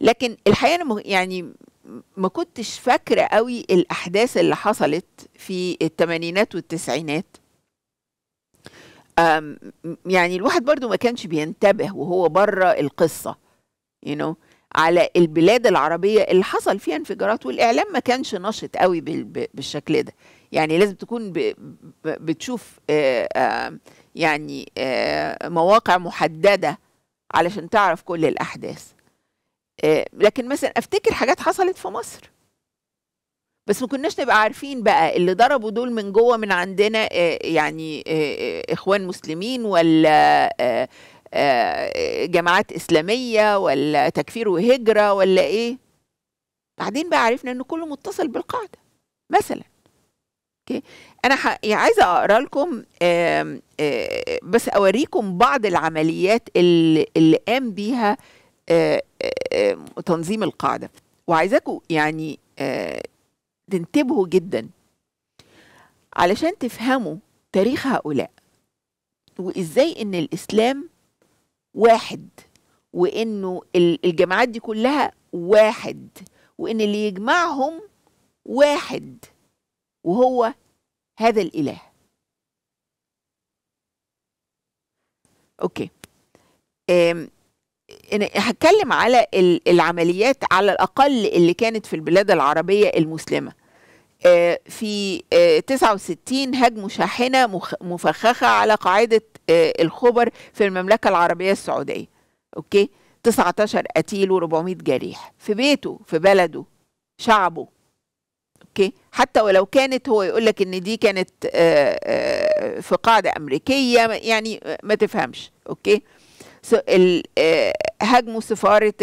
لكن الحقيقه يعني ما كنتش فاكره قوي الاحداث اللي حصلت في الثمانينات والتسعينات يعني الواحد برضو ما كانش بينتبه وهو بره القصة you know على البلاد العربية اللي حصل فيها انفجارات والإعلام ما كانش نشط قوي بالشكل ده يعني لازم تكون بتشوف آه، آه، يعني آه، مواقع محددة علشان تعرف كل الأحداث لكن مثلا أفتكر حاجات حصلت في مصر بس ما كناش نبقى عارفين بقى اللي ضربوا دول من جوه من عندنا آه، يعني آه، آه، اخوان مسلمين ولا جماعات اسلاميه ولا تكفير وهجره ولا ايه بعدين بقى عرفنا ان كله متصل بالقاعده مثلا اوكي انا يعني عايزه اقرا لكم بس اوريكم بعض العمليات اللي, اللي قام بيها تنظيم القاعده وعايزاكم يعني تنتبهوا جدا علشان تفهموا تاريخ هؤلاء وإزاي إن الإسلام واحد وإنه الجماعات دي كلها واحد وإن اللي يجمعهم واحد وهو هذا الإله أوكي أنا هتكلم على العمليات على الأقل اللي كانت في البلاد العربية المسلمة آه، في 69 آه، هجموا شاحنة مفخخة على قاعدة آه، الخبر في المملكة العربية السعودية أوكي 19 قتيل و400 جريح في بيته في بلده شعبه أوكي حتى ولو كانت هو يقول لك إن دي كانت في قاعدة أمريكية يعني ما تفهمش أوكي هاجموا سفارة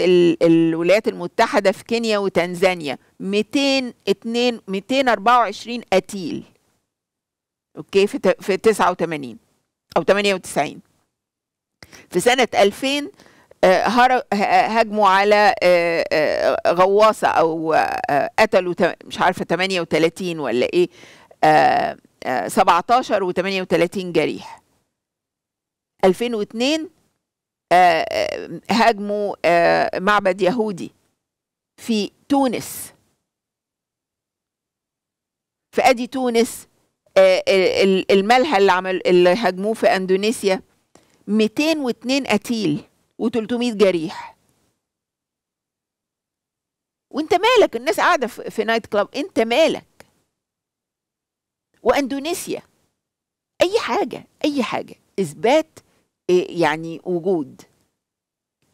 الولايات المتحدة في كينيا وتنزانيا 202 224 قتيل اوكي في في 89 او 98 في سنة 2000 آه، هجموا على آه، آه، غواصة أو قتلوا مش عارفة 38 ولا إيه 17 و 38 جريح 2002 هاجموا معبد يهودي في تونس فادي تونس آه، الملهى اللي عمل اللي هاجموه في اندونيسيا 202 قتيل و300 جريح وانت مالك الناس قاعده في نايت كلاب انت مالك واندونيسيا اي حاجه اي حاجه اثبات آه، يعني وجود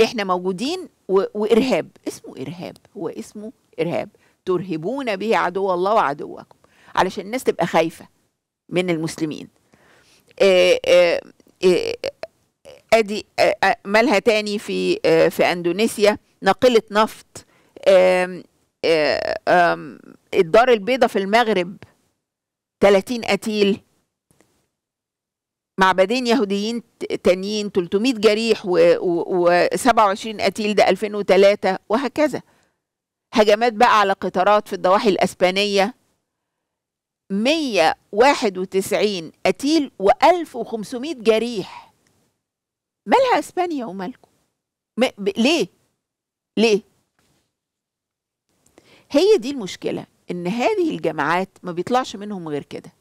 احنا موجودين وارهاب اسمه ارهاب هو اسمه ارهاب ترهبون به عدو الله وعدوكم علشان الناس تبقى خايفه من المسلمين آه، آه، آه، ادي مالها تاني في في اندونيسيا ناقله نفط الدار البيضاء في المغرب 30 قتيل معبدين يهوديين تانيين 300 جريح و27 قتيل ده 2003 وهكذا هجمات بقى على قطارات في الضواحي الاسبانيه 191 قتيل و1500 جريح مالها اسبانيا ومالكم م... ليه ليه هي دي المشكله ان هذه الجماعات ما بيطلعش منهم غير كده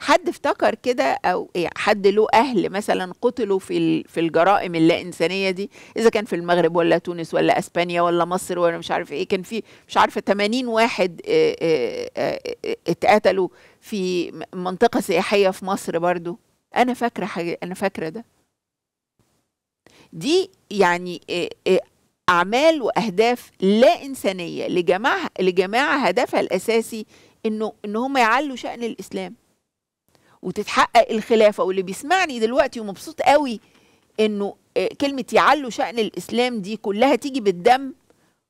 حد افتكر كده او يعني حد له اهل مثلا قتلوا في في الجرائم اللا انسانيه دي اذا كان في المغرب ولا تونس ولا اسبانيا ولا مصر ولا مش عارف ايه كان في مش عارفه 80 واحد آه، آه، آه، اتقتلوا في منطقه سياحيه في مصر برضو انا فاكره حاجه انا فاكره ده دي يعني اعمال واهداف لا انسانيه لجماعه لجماعه هدفها الاساسي انه ان هم يعلوا شان الاسلام وتتحقق الخلافه واللي بيسمعني دلوقتي ومبسوط قوي انه آه، كلمه يعلو شان الاسلام دي كلها تيجي بالدم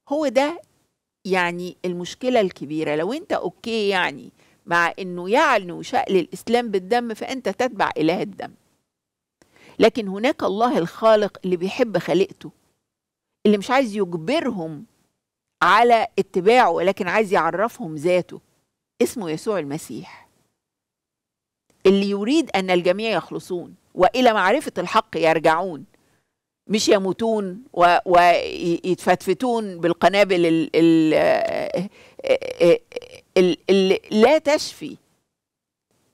هو ده يعني المشكله الكبيره لو انت اوكي يعني مع انه يعلو شأن الاسلام بالدم فانت تتبع اله الدم لكن هناك الله الخالق اللي بيحب خليقته اللي مش عايز يجبرهم على اتباعه ولكن عايز يعرفهم ذاته اسمه يسوع المسيح اللي يريد أن الجميع يخلصون وإلى معرفة الحق يرجعون مش يموتون ويتفتفتون بالقنابل اللي لا تشفي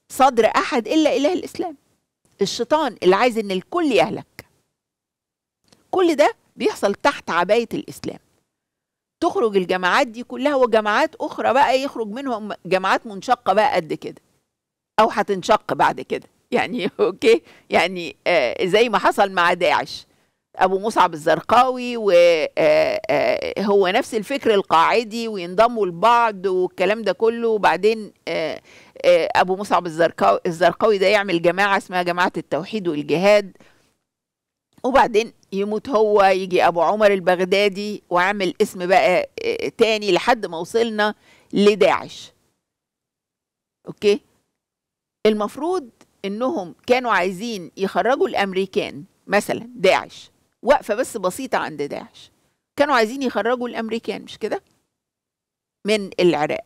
صدر أحد إلا إله الإسلام الشيطان اللي عايز إن الكل يهلك كل ده بيحصل تحت عباية الإسلام تخرج الجماعات دي كلها وجماعات أخرى بقى يخرج منهم جماعات منشقة بقى قد كده او هتنشق بعد كده يعني اوكي يعني آه زي ما حصل مع داعش ابو مصعب الزرقاوي وهو آه، آه، نفس الفكر القاعدي وينضموا لبعض والكلام ده كله وبعدين آه آه ابو مصعب الزرقاوي الزرقاوي ده يعمل جماعه اسمها جماعه التوحيد والجهاد وبعدين يموت هو يجي ابو عمر البغدادي وعامل اسم بقى آه، تاني لحد ما وصلنا لداعش اوكي المفروض انهم كانوا عايزين يخرجوا الامريكان مثلا داعش وقفه بس بسيطه عند داعش كانوا عايزين يخرجوا الامريكان مش كده من العراق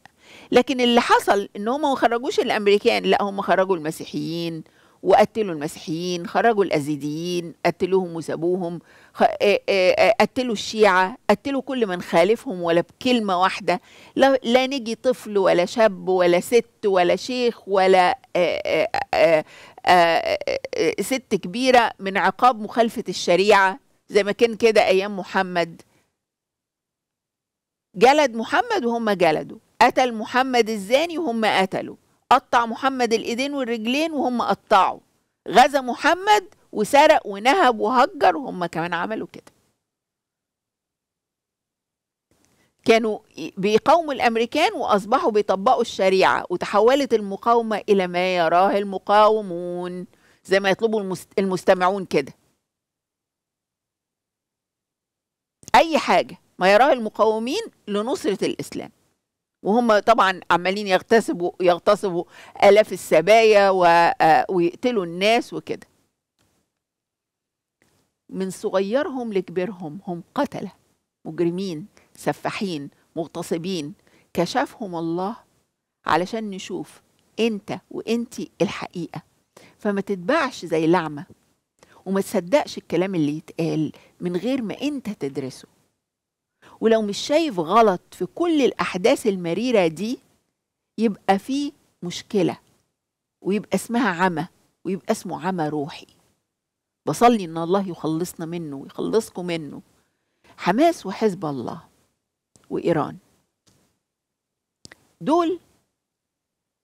لكن اللي حصل ان هم ما خرجوش الامريكان لا هم خرجوا المسيحيين وقتلوا المسيحيين خرجوا الأزيديين قتلوهم وسابوهم آه، آه، آه، قتلوا الشيعة قتلوا كل من خالفهم ولا بكلمة واحدة لا, نجي طفل ولا شاب ولا ست ولا شيخ ولا ست كبيرة من عقاب مخالفة الشريعة زي ما كان كده أيام محمد جلد محمد وهم جلدوا قتل محمد الزاني وهم قتلوا قطع محمد الايدين والرجلين وهم قطعوا غزا محمد وسرق ونهب وهجر وهم كمان عملوا كده كانوا بيقاوموا الامريكان واصبحوا بيطبقوا الشريعه وتحولت المقاومه الى ما يراه المقاومون زي ما يطلبوا المستمعون كده اي حاجه ما يراه المقاومين لنصره الاسلام وهم طبعا عمالين يغتصبوا يغتصبوا آلاف السبايا آه، ويقتلوا الناس وكده من صغيرهم لكبيرهم هم قتلة مجرمين سفاحين مغتصبين كشفهم الله علشان نشوف انت وانت الحقيقة فما تتبعش زي الأعمى وما تصدقش الكلام اللي يتقال من غير ما انت تدرسه ولو مش شايف غلط في كل الأحداث المريرة دي يبقى في مشكلة ويبقى اسمها عمى ويبقى اسمه عمى روحي بصلي إن الله يخلصنا منه ويخلصكم منه حماس وحزب الله وإيران دول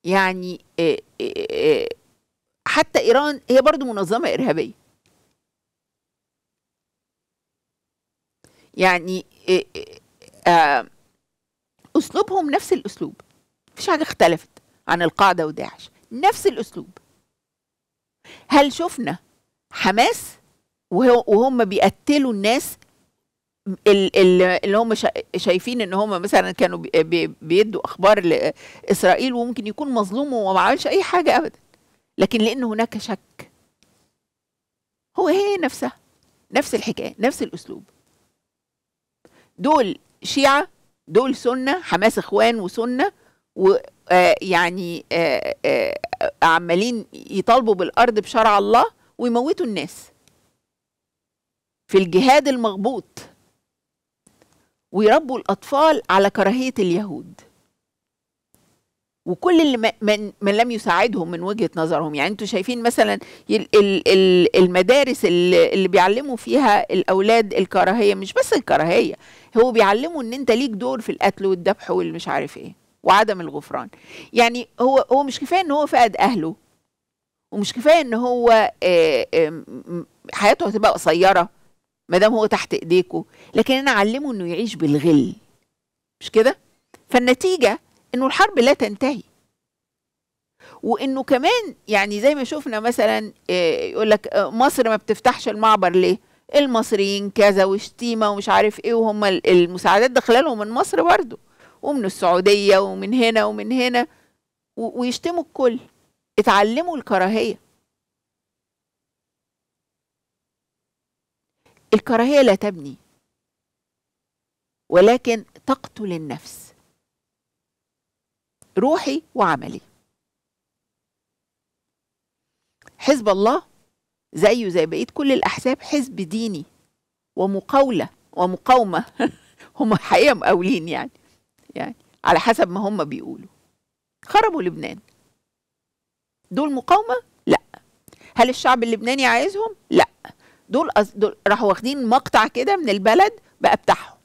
يعني آه، آه، آه، حتى إيران هي برضو منظمة إرهابية يعني إيه، إيه، آه، اسلوبهم نفس الاسلوب مفيش حاجه اختلفت عن القاعده وداعش نفس الاسلوب هل شفنا حماس وهم بيقتلوا الناس اللي هم شايفين ان هم مثلا كانوا بيدوا اخبار لاسرائيل وممكن يكون مظلوم وما عملش اي حاجه ابدا لكن لان هناك شك هو هي نفسها نفس الحكايه نفس الاسلوب دول شيعة دول سنة حماس إخوان وسنة ويعني آه، آه، آه، عمالين يطالبوا بالأرض بشرع الله ويموتوا الناس في الجهاد المغبوط ويربوا الأطفال على كراهية اليهود وكل اللي من, من لم يساعدهم من وجهه نظرهم يعني انتم شايفين مثلا المدارس اللي بيعلموا فيها الاولاد الكراهيه مش بس الكراهيه هو بيعلموا ان انت ليك دور في القتل والذبح والمش عارف ايه وعدم الغفران يعني هو هو مش كفايه ان هو فقد اهله ومش كفايه ان هو آه، حياته هتبقى قصيره ما دام هو تحت ايديكم لكن انا اعلمه انه يعيش بالغل مش كده فالنتيجه انه الحرب لا تنتهي وانه كمان يعني زي ما شفنا مثلا آه، يقول لك آه، مصر ما بتفتحش المعبر ليه المصريين كذا وشتيمه ومش عارف ايه وهم المساعدات داخله من مصر برضه ومن السعوديه ومن هنا ومن هنا ويشتموا الكل اتعلموا الكراهيه الكراهيه لا تبني ولكن تقتل النفس روحي وعملي حزب الله زيه زي بقيه كل الاحزاب حزب ديني ومقاوله ومقاومه هم حقيقه مقاولين يعني يعني على حسب ما هم بيقولوا خربوا لبنان دول مقاومه لا هل الشعب اللبناني عايزهم لا دول, أز... دول راحوا واخدين مقطع كده من البلد بقى بتاعهم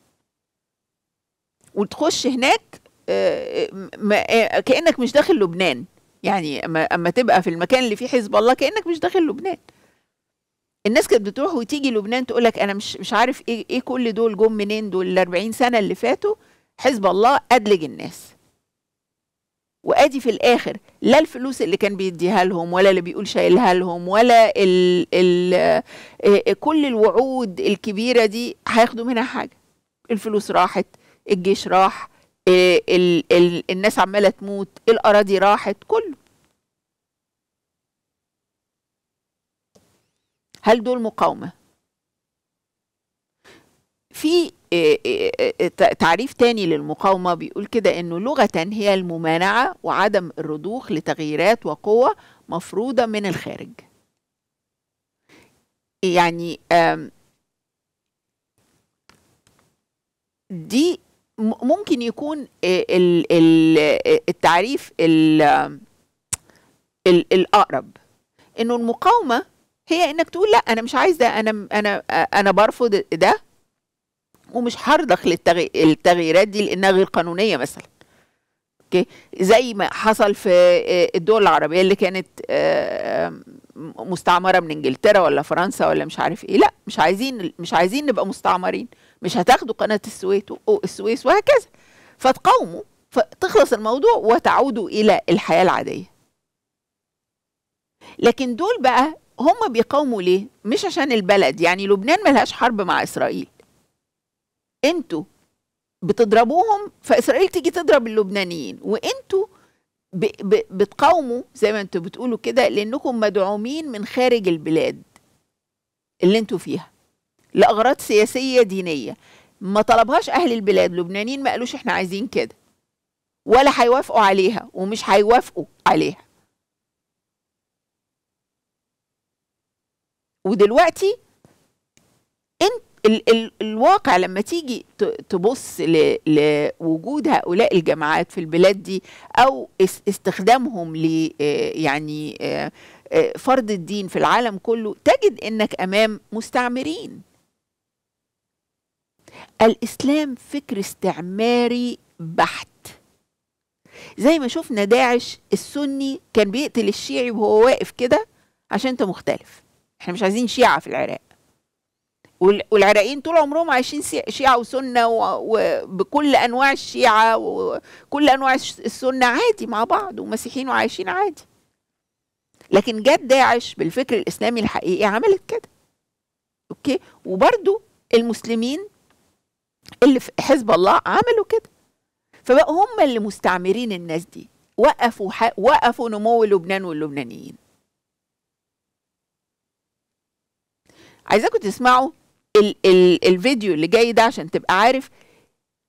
وتخش هناك إيه، كانك مش داخل لبنان يعني اما اما تبقى في المكان اللي فيه حزب الله كانك مش داخل لبنان الناس كانت بتروح وتيجي لبنان تقول لك انا مش مش عارف ايه ايه كل دول جم منين دول ال 40 سنه اللي فاتوا حزب الله ادلج الناس وادي في الاخر لا الفلوس اللي كان بيديها لهم ولا اللي بيقول شايلها لهم ولا ال ال إيه، كل الوعود الكبيره دي هياخدوا منها حاجه الفلوس راحت الجيش راح إيه، ال ال الناس عماله تموت إيه الاراضي راحت كله هل دول مقاومه في إيه، تعريف تاني للمقاومة بيقول كده إنه لغة هي الممانعة وعدم الرضوخ لتغييرات وقوة مفروضة من الخارج يعني دي ممكن يكون آه، آه، التعريف آه، الاقرب انه المقاومه هي انك تقول لا انا مش عايز ده انا انا انا برفض ده ومش هرضخ للتغييرات دي لانها غير قانونيه مثلا اوكي زي ما حصل في الدول العربيه اللي كانت مستعمره من انجلترا ولا فرنسا ولا مش عارف ايه لا مش عايزين مش عايزين نبقى مستعمرين مش هتاخدوا قناه السويس السويس وهكذا فتقاوموا فتخلص الموضوع وتعودوا الى الحياه العاديه لكن دول بقى هم بيقاوموا ليه مش عشان البلد يعني لبنان ملهاش حرب مع اسرائيل انتوا بتضربوهم فاسرائيل تيجي تضرب اللبنانيين وانتوا بتقاوموا زي ما انتوا بتقولوا كده لانكم مدعومين من خارج البلاد اللي انتوا فيها لاغراض سياسيه دينيه ما طلبهاش اهل البلاد اللبنانيين ما قالوش احنا عايزين كده ولا هيوافقوا عليها ومش هيوافقوا عليها ودلوقتي انت ال ال الواقع لما تيجي تبص لوجود هؤلاء الجماعات في البلاد دي او استخدامهم ل آه يعني آه آه فرض الدين في العالم كله تجد انك امام مستعمرين الإسلام فكر استعماري بحت زي ما شفنا داعش السني كان بيقتل الشيعي وهو واقف كده عشان انت مختلف احنا مش عايزين شيعة في العراق والعراقيين طول عمرهم عايشين شيعة وسنة وبكل أنواع الشيعة وكل أنواع السنة عادي مع بعض ومسيحيين وعايشين عادي لكن جت داعش بالفكر الإسلامي الحقيقي عملت كده أوكي وبرده المسلمين اللي في حزب الله عملوا كده فبقوا هم اللي مستعمرين الناس دي وقفوا وقفوا نمو لبنان واللبنانيين عايزاكم تسمعوا ال... ال... الفيديو اللي جاي ده عشان تبقى عارف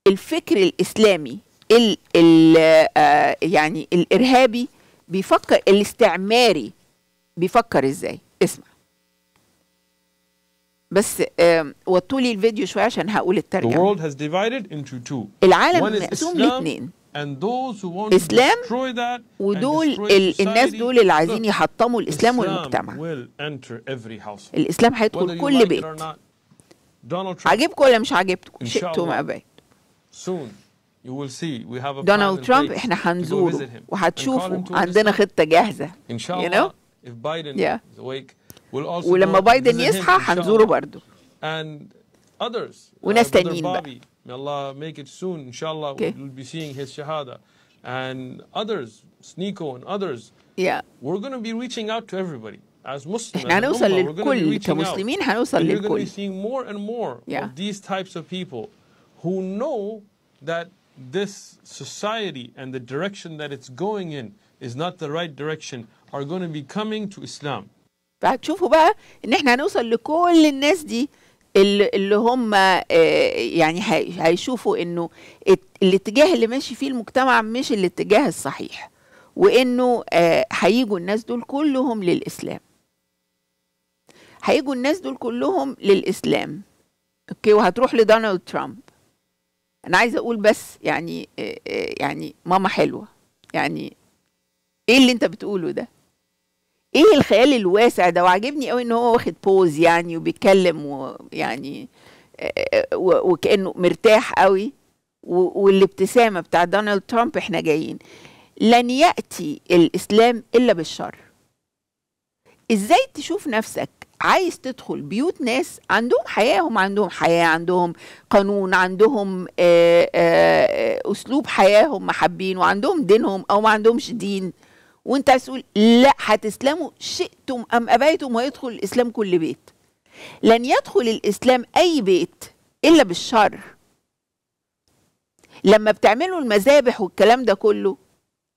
الفكر الاسلامي ال... ال... آه يعني الارهابي بيفكر الاستعماري بيفكر ازاي اسمع بس وطوا لي الفيديو شويه عشان هقول الترجمه. The world has divided into two. العالم مقسوم لاثنين. اسلام ودول ال... الناس دول اللي عايزين يحطموا الاسلام والمجتمع. الاسلام هيدخل كل بيت. عجبكم ولا مش عجبكم؟ شئتم ابيت. دونالد ترامب احنا هنزوره وهتشوفوا عندنا خطه جاهزه. ان شاء الله. You know? If Biden yeah. is awake, ولما بايدن يصحى هنزوره برضه uh, وناس تانيين بقى May Allah make it soon, inshallah. Okay. We'll be seeing his shahada. And others, Sneko and others. Yeah. We're going to be reaching out to everybody. As Muslims, احنا هنوصل للكل كمسلمين هنوصل للكل. You're going to be seeing more and more yeah. of these types of people who know that this society and the direction that it's going in is not the right direction are going to be coming to Islam. فهتشوفوا بقى ان احنا هنوصل لكل الناس دي اللي هم آه، يعني هيشوفوا انه الاتجاه اللي ماشي فيه المجتمع مش الاتجاه الصحيح وانه آه، هيجوا الناس دول كلهم للاسلام هيجوا الناس دول كلهم للاسلام اوكي وهتروح لدونالد ترامب انا عايزه اقول بس يعني آه، يعني ماما حلوه يعني ايه اللي انت بتقوله ده ايه الخيال الواسع ده وعجبني قوي ان هو واخد بوز يعني وبيتكلم ويعني آه، آه، وكانه مرتاح قوي والابتسامه بتاع دونالد ترامب احنا جايين لن ياتي الاسلام الا بالشر ازاي تشوف نفسك عايز تدخل بيوت ناس عندهم حياه هم عندهم حياه عندهم قانون عندهم آآ آه، آآ اسلوب حياه هم حابين وعندهم دينهم او ما عندهمش دين وانت عايز تقول لا هتسلموا شئتم ام ابيتم ويدخل الاسلام كل بيت لن يدخل الاسلام اي بيت الا بالشر لما بتعملوا المذابح والكلام ده كله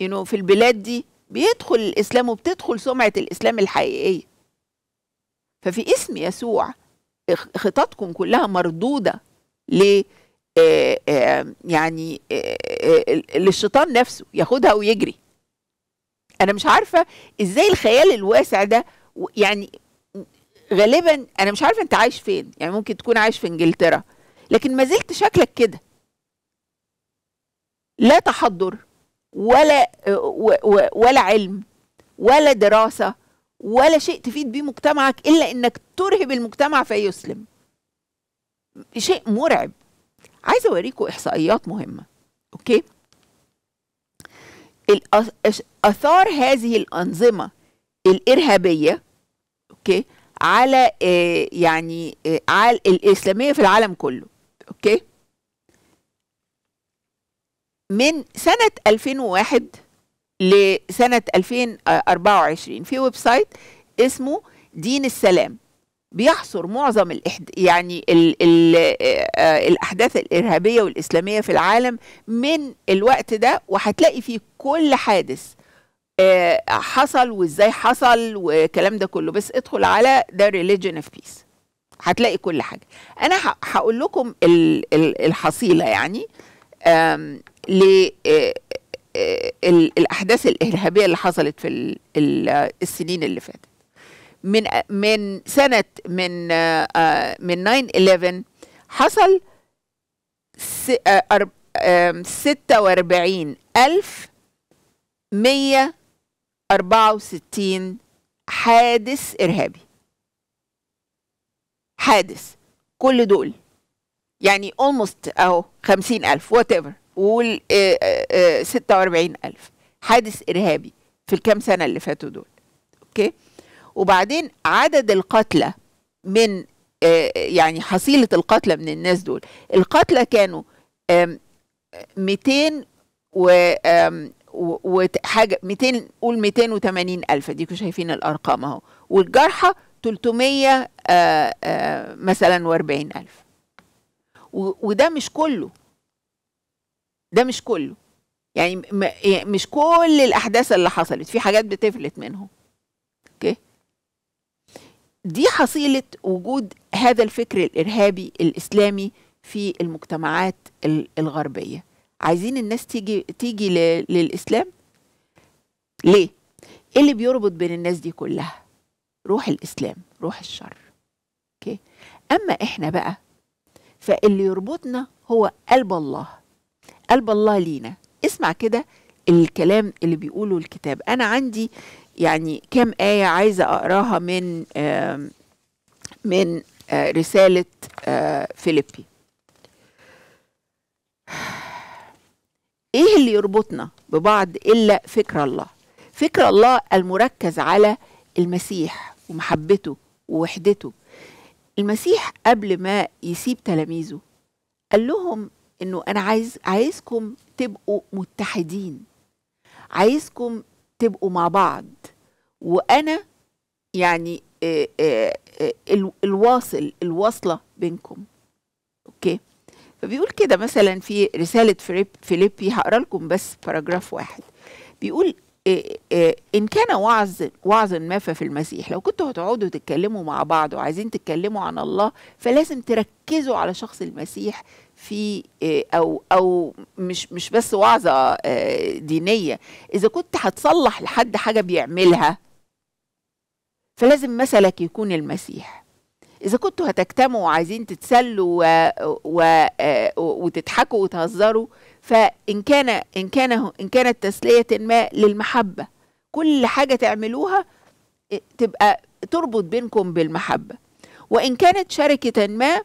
انه في البلاد دي بيدخل الاسلام وبتدخل سمعه الاسلام الحقيقيه ففي اسم يسوع خططكم كلها مردوده ل آه، آه، يعني آه، للشيطان نفسه ياخدها ويجري انا مش عارفه ازاي الخيال الواسع ده يعني غالبا انا مش عارفه انت عايش فين يعني ممكن تكون عايش في انجلترا لكن ما زلت شكلك كده لا تحضر ولا ولا علم ولا دراسه ولا شيء تفيد بيه مجتمعك الا انك ترهب المجتمع فيسلم شيء مرعب عايزه اوريكم احصائيات مهمه اوكي اثار هذه الانظمه الارهابيه اوكي على آه، يعني آه، على الاسلاميه في العالم كله اوكي من سنه 2001 لسنه 2024 آه، في ويب سايت اسمه دين السلام بيحصر معظم الإحد... يعني ال... ال... الاحداث الارهابيه والاسلاميه في العالم من الوقت ده وهتلاقي فيه كل حادث حصل وازاي حصل والكلام ده كله بس ادخل على ذا ريليجن اوف بيس هتلاقي كل حاجه انا هقول لكم الحصيله يعني آمم، ل الاحداث الارهابيه اللي حصلت في السنين اللي فاتت من من سنه من آه، آه، من 9/11 حصل 46164 آه، حادث إرهابي حادث كل دول يعني almost أهو 50 ألف whatever قول 46000 حادث إرهابي في الكام سنة اللي فاتوا دول أوكي وبعدين عدد القتلى من آه، يعني حصيلة القتلى من الناس دول القتلى كانوا 200 و وحاجة 200 قول 280 ألف ديكوا شايفين الأرقام أهو والجرحى 300 آه، آه، مثلا و40 ألف وده مش كله ده مش كله يعني مش كل الأحداث اللي حصلت في حاجات بتفلت منهم أوكي okay. دي حصيلة وجود هذا الفكر الإرهابي الإسلامي في المجتمعات الغربية عايزين الناس تيجي تيجي للإسلام ليه؟ إيه اللي بيربط بين الناس دي كلها؟ روح الإسلام روح الشر أوكي؟ أما إحنا بقى فاللي يربطنا هو قلب الله قلب الله لينا اسمع كده الكلام اللي بيقوله الكتاب أنا عندي يعني كم آية عايزة أقراها من من آه، رسالة آه، فيليبي إيه اللي يربطنا ببعض إلا فكر الله فكر الله المركز على المسيح ومحبته ووحدته المسيح قبل ما يسيب تلاميذه قال لهم انه انا عايز عايزكم تبقوا متحدين عايزكم تبقوا مع بعض وانا يعني آه، آه، آه، الواصل الواصله بينكم اوكي فبيقول كده مثلا في رساله فيليبي هقرا لكم بس باراجراف واحد بيقول إيه، إيه، إن كان وعظ وعظا ما ففي المسيح لو كنتوا هتقعدوا تتكلموا مع بعض وعايزين تتكلموا عن الله فلازم تركزوا على شخص المسيح في إيه، أو أو مش مش بس وعظة آه، دينية إذا كنت هتصلح لحد حاجة بيعملها فلازم مثلك يكون المسيح اذا كنتوا هتجتمعوا وعايزين تتسلوا و... و... وتضحكوا وتهزروا فان كان ان كان ان كانت تسليه ما للمحبه كل حاجه تعملوها إيه، تبقى تربط بينكم بالمحبه وان كانت شركه ما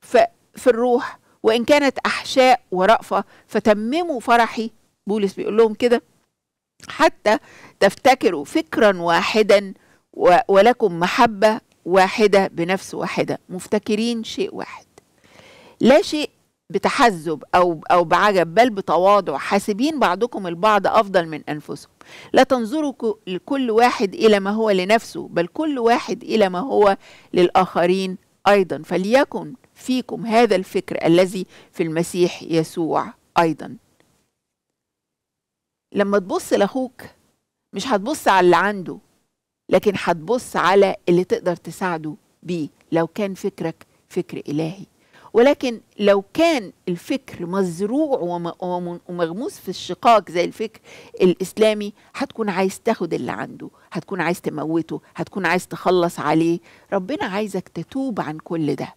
ف... في الروح وان كانت احشاء ورأفه فتمموا فرحي بولس بيقول لهم كده حتى تفتكروا فكرا واحدا ولكم محبه واحدة بنفس واحدة مفتكرين شيء واحد لا شيء بتحزب أو أو بعجب بل بتواضع حاسبين بعضكم البعض أفضل من أنفسكم لا تنظروا لكل واحد إلى ما هو لنفسه بل كل واحد إلى ما هو للآخرين أيضا فليكن فيكم هذا الفكر الذي في المسيح يسوع أيضا لما تبص لأخوك مش هتبص على اللي عنده لكن هتبص على اللي تقدر تساعده بيه لو كان فكرك فكر إلهي ولكن لو كان الفكر مزروع ومغموس في الشقاق زي الفكر الإسلامي هتكون عايز تاخد اللي عنده هتكون عايز تموته هتكون عايز تخلص عليه ربنا عايزك تتوب عن كل ده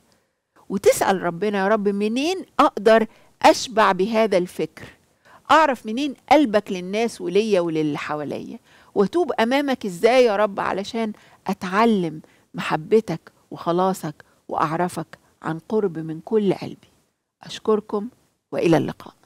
وتسأل ربنا يا رب منين أقدر أشبع بهذا الفكر أعرف منين قلبك للناس وليا وللي حواليا واتوب امامك ازاي يا رب علشان اتعلم محبتك وخلاصك واعرفك عن قرب من كل قلبي اشكركم والى اللقاء